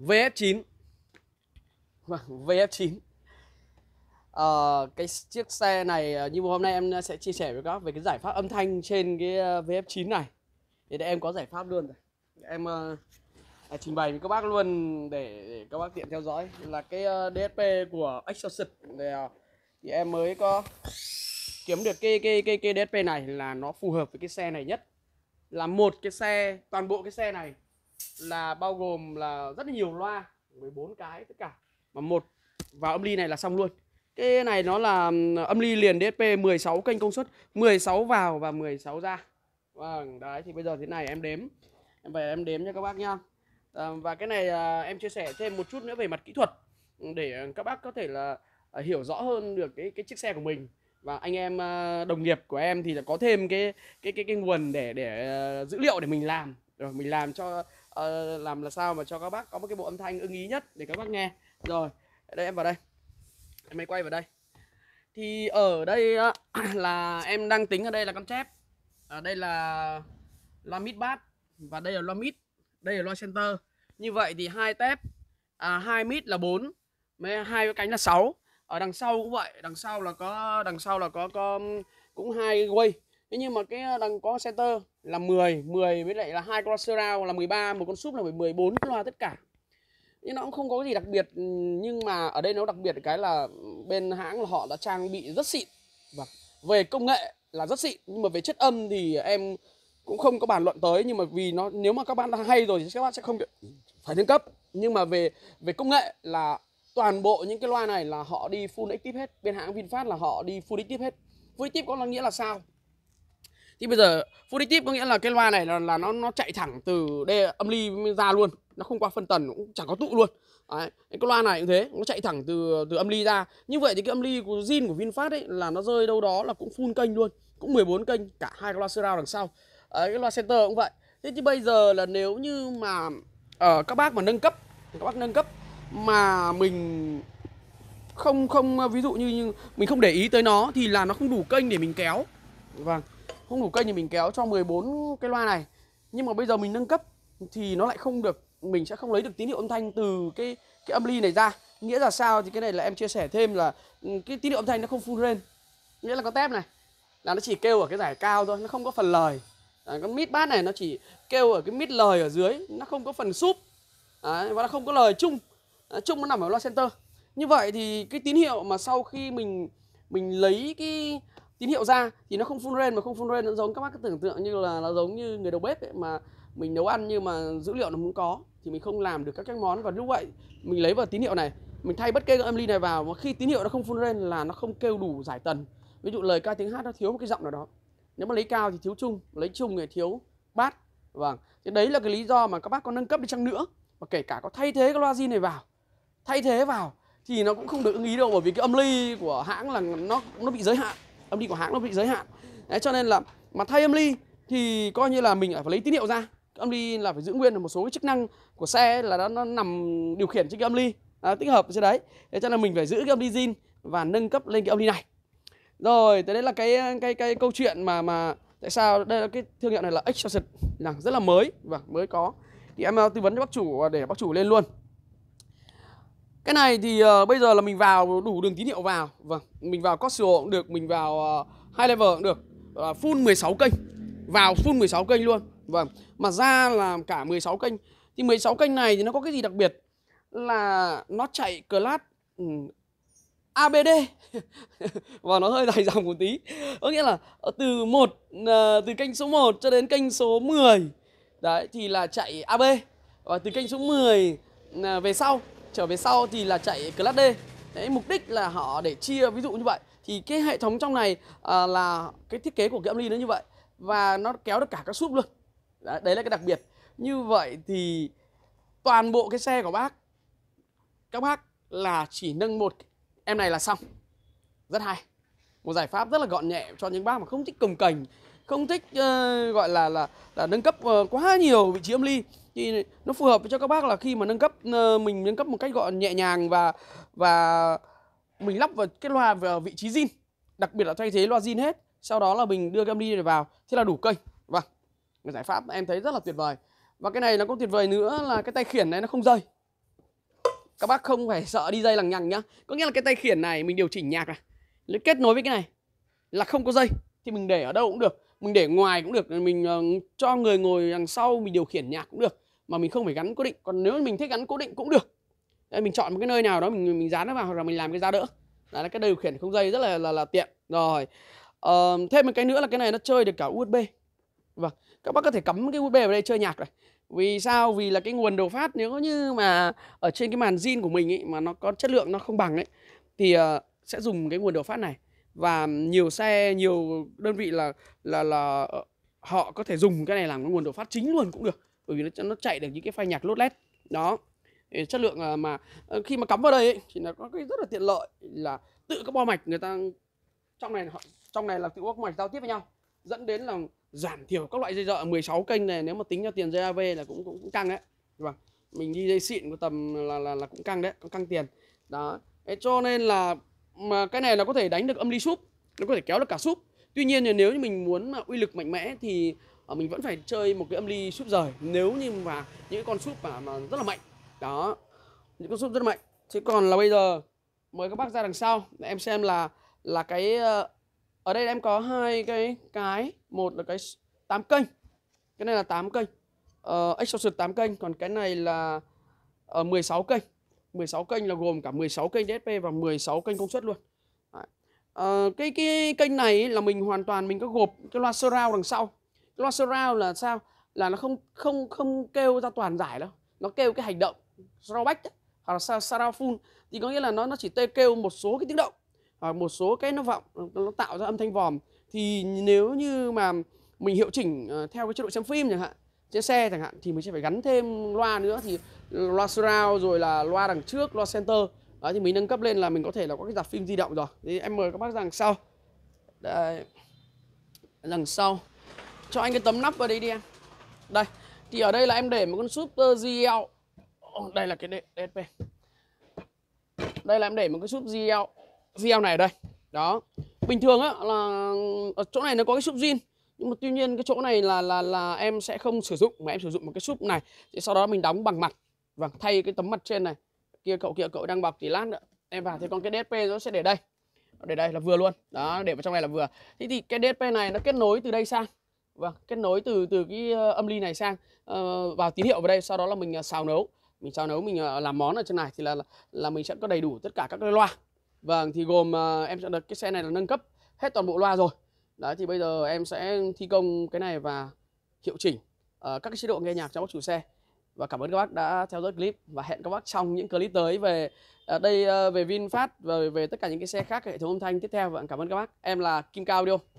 VF9 VF9 à, cái chiếc xe này ờ, như hôm nay em sẽ chia sẻ với các về cái giải pháp âm thanh trên cái ờ, VF9 này thì đây em có giải pháp luôn em uh, trình bày với các bác luôn để, để các bác tiện theo dõi là cái uh, DSP của Exorcist thì, uh, thì em mới có kiếm được cái cái cái cái DSP này là nó phù hợp với cái xe này nhất là một cái xe toàn bộ cái xe này là bao gồm là rất nhiều loa 14 cái tất cả mà một vào âm ly này là xong luôn cái này nó là âm ly liền DSP 16 kênh công suất 16 vào và 16 ra vâng đấy thì bây giờ thế này em đếm em về em đếm nha các bác nha à, ờ, và cái này à, em chia sẻ thêm một chút nữa về mặt kỹ thuật để các bác có thể là à, hiểu rõ hơn được cái cái chiếc xe của mình và anh em à, đồng nghiệp của em thì là có thêm cái cái cái cái nguồn để để à, dữ liệu để mình làm rồi mình làm cho Ờ, làm là sao mà cho các bác có một cái bộ âm thanh ưng ý nhất để các bác nghe rồi đây em vào đây em máy quay vào đây thì ở đây uh, là em đang tính ở đây là con chép ở đây là loa mid bass và đây là loa mid đây là loa center như vậy thì hai tép à, hai mid là bốn mấy hai cánh là 6 ở đằng sau cũng vậy đằng sau là có đằng sau là có, có cũng hai quay thế nhưng mà cái ờ, đang có center là 10 10 với lại là hai con surround là 13 một con sub là 14 loa tất cả nhưng nó cũng không có gì đặc biệt ừ, nhưng mà ở đây nó đặc biệt cái là bên hãng là họ đã trang bị rất xịn và vâng. về công nghệ là rất xịn nhưng mà về chất âm thì em cũng không có bàn luận tới nhưng mà vì nó nếu mà các bạn đã hay rồi thì các bạn sẽ không ừ, phải nâng cấp nhưng mà về về công nghệ là toàn bộ những cái loa này là họ đi full active hết bên hãng Vinfast là họ đi full active hết full active có nghĩa là sao thì bây giờ full có nghĩa là cái loa này là, là nó nó chạy thẳng từ đê âm ly ra luôn nó không qua phân tần cũng chẳng có tụ luôn Đấy, cái loa này cũng thế, nó chạy thẳng từ từ âm ly ra. Như vậy thì cái âm ly của zin của VinFast ấy là nó rơi đâu đó là cũng full kênh luôn, cũng 14 kênh cả hai cái loa surround đằng sau. Đấy, cái loa center cũng vậy. Thế chứ bây giờ là nếu như mà ở ờ, uh, các bác mà nâng cấp, các bác nâng cấp mà mình không không ví dụ như, như mình không để ý tới nó thì là nó không đủ kênh để mình kéo. Vâng không đủ cây thì mình kéo cho 14 cái loa này nhưng mà bây giờ mình nâng cấp thì nó lại không được mình sẽ không lấy được tín hiệu âm thanh từ cái cái âm ly này ra nghĩa là sao thì cái này là em chia sẻ thêm là ừ, cái tín hiệu âm thanh nó không full range nghĩa là có tép này là nó chỉ kêu ở cái giải cao thôi nó không có phần lời à, con mít bát này nó chỉ kêu ở cái mít lời ở dưới nó không có phần súp à, và nó không có lời chung à, chung nó nằm ở loa center như vậy thì cái tín hiệu mà sau khi mình mình lấy cái tín hiệu ra thì nó không phun range mà không phun range nó giống các bác cứ tưởng tượng như là nó giống như người đầu bếp ấy, mà mình nấu ăn nhưng mà dữ liệu nó không có thì mình không làm được các cái món và lúc vậy mình lấy vào tín hiệu này mình thay bất kể âm ly này vào mà khi tín hiệu nó không phun range là nó không kêu đủ giải tần ví dụ lời ca tiếng hát nó thiếu một cái giọng nào đó nếu mà lấy cao thì thiếu trung lấy trung thì thiếu bát vâng thế đấy là cái lý do mà các bác có nâng cấp đi chăng nữa và kể cả có thay thế cái loa zin này vào thay thế vào thì nó cũng không được ưng ý đâu bởi vì cái âm ly của hãng là nó nó bị giới hạn âm ly của hãng nó bị giới hạn đấy cho nên là mà thay âm ly thì coi như là mình phải lấy tín hiệu ra âm ly là phải giữ nguyên một số cái chức năng của xe là nó, nó nằm điều khiển trên cái âm ly à, tích hợp trên đấy thế cho nên mình phải giữ cái âm ly zin và nâng cấp lên cái âm ly này rồi tới đấy là cái cái cái câu chuyện mà mà tại sao đây là cái thương hiệu này là Exhaustion là rất là mới và mới có thì em ờ, tư vấn cho bác chủ để bác chủ lên luôn cái này thì uh, bây giờ là mình vào đủ đường tín hiệu vào vâng mình vào Casio cũng được mình vào uh, level cũng được uh, full 16 kênh vào full 16 kênh luôn vâng mà ra là cả 16 kênh thì 16 kênh này thì nó có cái gì đặc biệt là nó chạy class um, ừ, ABD và nó hơi dài dòng một tí có nghĩa là từ một uh, từ kênh số 1 cho đến kênh số 10 đấy thì là chạy AB và từ kênh số 10 uh, về sau trở về sau thì là chạy class D Đấy, mục đích là họ để chia ví dụ như vậy thì cái hệ thống trong này à, là cái thiết kế của cái ly nó như vậy và nó kéo được cả các súp luôn đấy, đấy là cái đặc biệt như vậy thì toàn bộ cái xe của bác các bác là chỉ nâng một em này là xong rất hay một giải pháp rất là gọn nhẹ cho những bác mà không thích cồng cành không thích uh, gọi là là là nâng cấp uh, quá nhiều vị trí âm ly thì nó phù hợp cho các bác là khi mà nâng cấp uh, mình nâng cấp một cách gọi nhẹ nhàng và và mình lắp vào cái loa vào vị trí zin đặc biệt là thay thế loa zin hết sau đó là mình đưa cái âm ly này vào thế là đủ kênh vâng giải pháp em thấy rất là tuyệt vời và cái này nó cũng tuyệt vời nữa là cái tay khiển này nó không dây các bác không phải sợ đi dây lằng nhằng nhá có nghĩa là cái tay khiển này mình điều chỉnh nhạc này kết nối với cái này là không có dây thì mình để ở đâu cũng được mình để ngoài cũng được mình uh, cho người ngồi đằng sau mình điều khiển nhạc cũng được mà mình không phải gắn cố định còn nếu mình thích gắn cố định cũng được đây mình chọn một cái nơi nào đó mình mình dán nó vào hoặc là mình làm cái giá đỡ Đấy, là cái điều khiển không dây rất là là, là tiện rồi uh, thêm một cái nữa là cái này nó chơi được cả USB vâng các bác có thể cắm cái USB vào đây chơi nhạc rồi vì sao vì là cái nguồn đầu phát nếu như mà ở trên cái màn zin của mình ấy mà nó có chất lượng nó không bằng ấy thì uh, sẽ dùng cái nguồn đầu phát này và nhiều xe nhiều đơn vị là là là ờ, họ có thể dùng cái này làm cái nguồn đột phát chính luôn cũng được bởi vì nó nó chạy được những cái phanh nhạc lốt led đó chất lượng ờ, mà ờ, khi mà cắm vào đây ấy, thì nó có cái rất là tiện lợi là tự các bo mạch người ta trong này họ trong này là tự các mạch giao tiếp với nhau dẫn đến là giảm thiểu các loại dây dợ 16 kênh này nếu mà tính cho tiền dây AV là cũng cũng, cũng căng đấy vâng mình đi dây xịn của tầm là là, là cũng căng đấy căng tiền đó Thế cho nên là mà cái này nó có thể đánh được âm ly súp nó có thể kéo được cả súp tuy nhiên thì nếu như mình muốn mà uy lực mạnh mẽ thì ờ, mình vẫn phải chơi một cái âm ly súp rời nếu như mà những con súp mà, mà rất là mạnh đó những con súp rất là mạnh thế còn là bây giờ mời các bác ra đằng sau để em xem là là cái ờ, ở đây em có hai cái cái một là cái 8 kênh cái này là 8 kênh uh, exhaustion 8 kênh còn cái này là ờ, uh, 16 kênh 16 kênh là gồm cả 16 kênh DSP và 16 kênh công suất luôn Đấy. À, cái cái kênh này là mình hoàn toàn mình có gộp cái loa surround đằng sau cái loa surround là sao là nó không không không kêu ra toàn giải đâu nó kêu cái hành động surround ấy, hoặc là surround full thì có nghĩa là nó nó chỉ tê kêu một số cái tiếng động hoặc một số cái nó vọng nó tạo ra âm thanh vòm thì nếu như mà mình hiệu chỉnh ờ, theo cái chế độ xem phim chẳng hạn trên xe chẳng hạn thì mình sẽ phải gắn thêm loa nữa thì loa surround rồi là loa đằng trước loa center Đấy, thì mình nâng cấp lên là mình có thể là có cái dạp phim di động rồi thì em mời các bác rằng sau đây đằng sau cho anh cái tấm nắp vào đây đi em đây thì ở đây là em để một con Super GL đây là cái DSP đây là em để một cái súp GL GL này ở đây đó bình thường á là ở chỗ này nó có cái súp zin nhưng mà tuy nhiên cái chỗ này là là là em sẽ không sử dụng mà em sử dụng một cái súp này thì sau đó mình đóng bằng mặt và thay cái tấm mặt trên này kia cậu kia cậu đang bọc thì lát nữa em vào thì con cái DSP nó sẽ để đây để đây là vừa luôn đó để vào trong này là vừa thế thì cái DSP này nó kết nối từ đây sang và vâng, kết nối từ từ cái ờ, âm ly này sang uh, vào tín hiệu vào đây sau đó là mình ờ, xào nấu mình xào nấu mình làm món ở trên này thì là là mình sẽ có đầy đủ tất cả các loa vâng thì gồm uh, em sẽ được cái xe này là nâng cấp hết toàn bộ loa rồi đấy thì bây giờ em sẽ thi công cái này và hiệu chỉnh uh, các cái chế độ nghe nhạc cho bác chủ xe và cảm ơn các bác đã theo dõi clip và hẹn các bác trong những clip tới về uh, đây uh, về VinFast và về tất cả những cái xe khác hệ thống âm thanh tiếp theo và vâng, cảm ơn các bác em là Kim Cao Audio